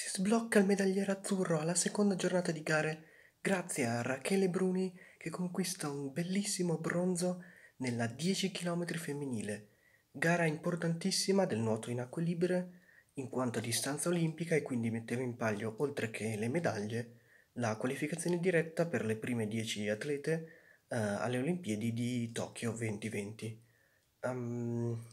Si sblocca il medagliere azzurro alla seconda giornata di gare grazie a Rachele Bruni che conquista un bellissimo bronzo nella 10 km femminile, gara importantissima del nuoto in acque libere in quanto a distanza olimpica e quindi metteva in palio, oltre che le medaglie, la qualificazione diretta per le prime 10 atlete uh, alle Olimpiadi di Tokyo 2020. Um,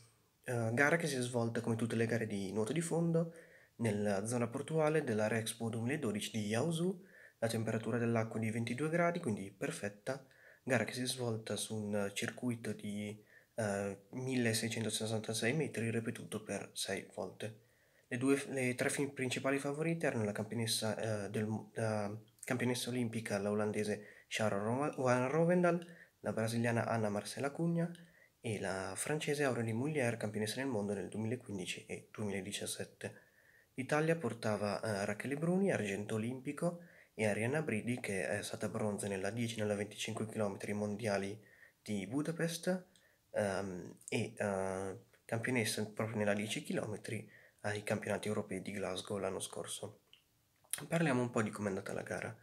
uh, gara che si è svolta come tutte le gare di nuoto di fondo nella zona portuale della Rexpo 2012 di Yaosu, la temperatura dell'acqua è di 22 gradi, quindi perfetta, gara che si è svolta su un circuito di eh, 1666 metri ripetuto per 6 volte. Le, due, le tre principali favorite erano la campionessa, eh, del, la campionessa olimpica, la olandese Sharon Van Rovendal, la brasiliana Anna Marcela Cugna e la francese Aurélie Moulière, campionessa del mondo nel 2015 e 2017. L'Italia portava eh, Rachele Bruni, argento olimpico, e Arianna Bridi, che è stata bronzo nella 10 e nella 25 km mondiali di Budapest, ehm, e eh, campionessa proprio nella 10 km ai campionati europei di Glasgow l'anno scorso. Parliamo un po' di com'è andata la gara.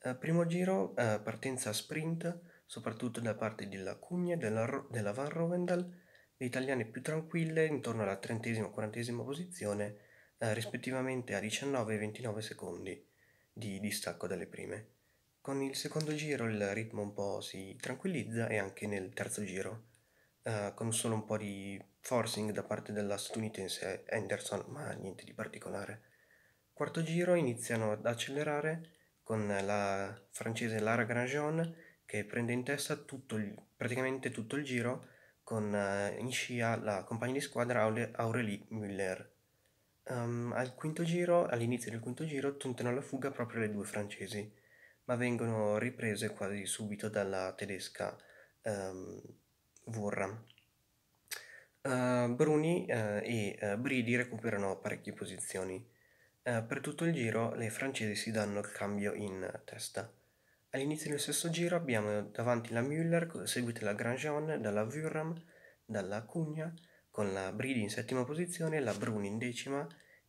Eh, primo giro, eh, partenza sprint, soprattutto da parte della Cugna e della, della Van Rovendal, le italiane più tranquille, intorno alla 30-40 posizione, eh, rispettivamente a 19 e 29 secondi di distacco dalle prime. Con il secondo giro il ritmo un po' si tranquillizza e anche nel terzo giro, eh, con solo un po' di forcing da parte della statunitense Anderson, ma niente di particolare. Quarto giro iniziano ad accelerare con la francese Lara Grandjean che prende in testa tutto il, praticamente tutto il giro con eh, in scia la compagna di squadra Aurélie Muller. Ehm, al quinto giro, all'inizio del quinto giro, tentano la fuga proprio le due francesi, ma vengono riprese quasi subito dalla tedesca ehm, Vorra. Uh, ehm, Bruni uh, e uh, Bridi recuperano parecchie posizioni. Eh, per tutto il giro le francesi si danno il cambio in testa. All'inizio del sesto giro abbiamo davanti la Müller, seguita la Grandjean, dalla Wurram, dalla Cugna con la Bridi in settima posizione, la Bruni in decima,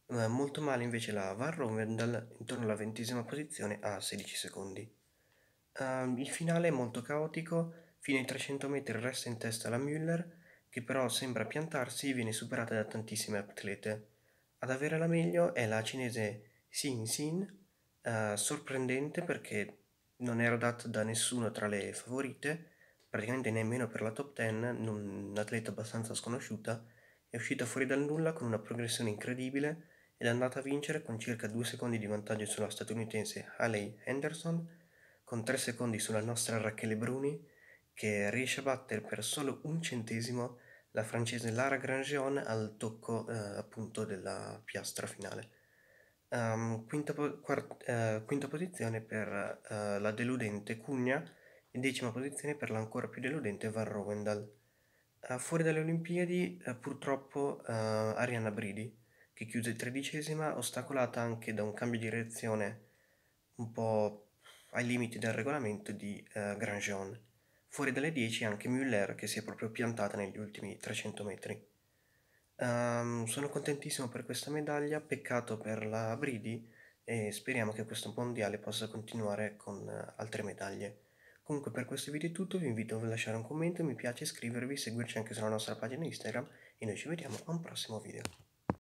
eh, molto male invece la Van Rovendal intorno alla ventesima posizione a 16 secondi. Uh, il finale è molto caotico, fino ai 300 metri resta in testa la Müller, che però sembra piantarsi e viene superata da tantissime atlete. Ad avere la meglio è la cinese Sin Sin, uh, eh, sorprendente perché non era data da nessuno tra le favorite, praticamente nemmeno per la top 10, un atleta abbastanza sconosciuta, è uscita fuori dal nulla con una progressione incredibile ed è andata a vincere con circa 2 secondi di vantaggio sulla statunitense Haley Henderson, con 3 secondi sulla nostra Rachele Bruni, che riesce a battere per solo un centesimo la francese Lara Grangeon al tocco eh, appunto della piastra finale. Um, quinta, po- quart- uh, quinta, posizione per uh, la deludente Cugna in decima posizione per l'ancora più deludente Van Rowendal. Uh, eh, fuori dalle Olimpiadi uh, purtroppo eh, Arianna Bridi, che chiuse tredicesima, ostacolata anche da un cambio di reazione un po' ai limiti del regolamento di Grandjean. Fuori dalle 10 anche Müller che si è proprio piantata negli ultimi 300 metri. Um, sono contentissimo per questa medaglia, peccato per la Bridi e speriamo che questo mondiale possa continuare con uh, altre medaglie. Comunque per questo video è tutto, vi invito a lasciare un commento, mi piace, iscrivervi, seguirci anche sulla nostra pagina Instagram e noi ci vediamo a un prossimo video.